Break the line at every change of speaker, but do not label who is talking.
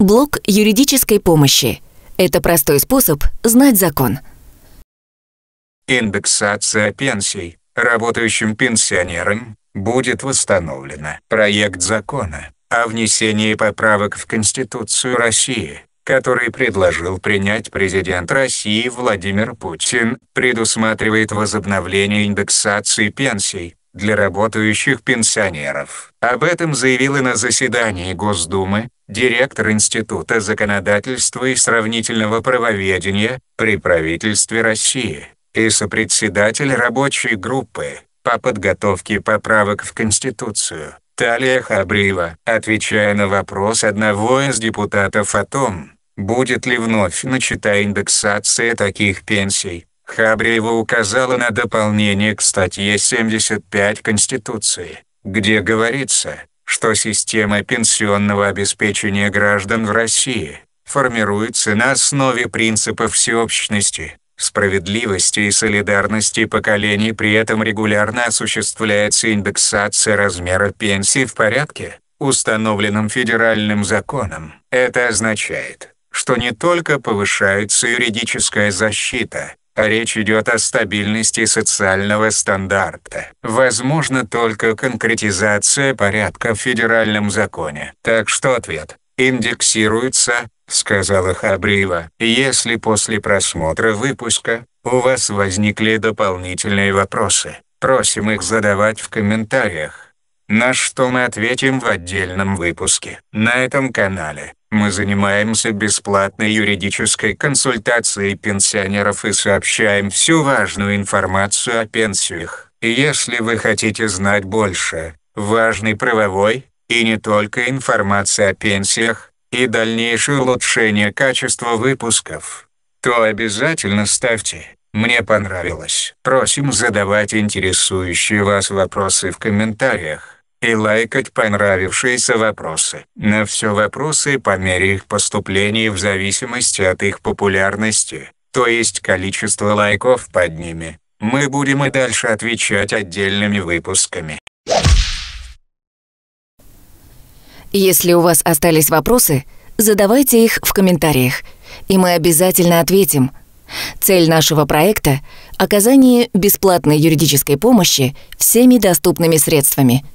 Блок юридической помощи. Это простой способ знать закон.
Индексация пенсий работающим пенсионерам будет восстановлена. Проект закона о внесении поправок в Конституцию России, который предложил принять президент России Владимир Путин, предусматривает возобновление индексации пенсий для работающих пенсионеров. Об этом заявила на заседании Госдумы директор Института законодательства и сравнительного правоведения при правительстве России и сопредседатель рабочей группы по подготовке поправок в Конституцию Талия Хабриева, отвечая на вопрос одного из депутатов о том, будет ли вновь начата индексация таких пенсий, Хабриева указала на дополнение к статье 75 Конституции, где говорится, что система пенсионного обеспечения граждан в России формируется на основе принципа всеобщности, справедливости и солидарности поколений, при этом регулярно осуществляется индексация размера пенсии в порядке, установленном федеральным законом. Это означает, что не только повышается юридическая защита, Речь идет о стабильности социального стандарта. Возможно только конкретизация порядка в федеральном законе. Так что ответ «индексируется», — сказала Хабриева. «Если после просмотра выпуска у вас возникли дополнительные вопросы, просим их задавать в комментариях, на что мы ответим в отдельном выпуске на этом канале. Мы занимаемся бесплатной юридической консультацией пенсионеров и сообщаем всю важную информацию о пенсиях. Если вы хотите знать больше, важной правовой и не только информации о пенсиях и дальнейшее улучшение качества выпусков, то обязательно ставьте «Мне понравилось». Просим задавать интересующие вас вопросы в комментариях и лайкать понравившиеся вопросы. На все вопросы по мере их поступления в зависимости от их популярности, то есть количества лайков под ними. Мы будем и дальше отвечать отдельными выпусками.
Если у вас остались вопросы, задавайте их в комментариях, и мы обязательно ответим. Цель нашего проекта – оказание бесплатной юридической помощи всеми доступными средствами –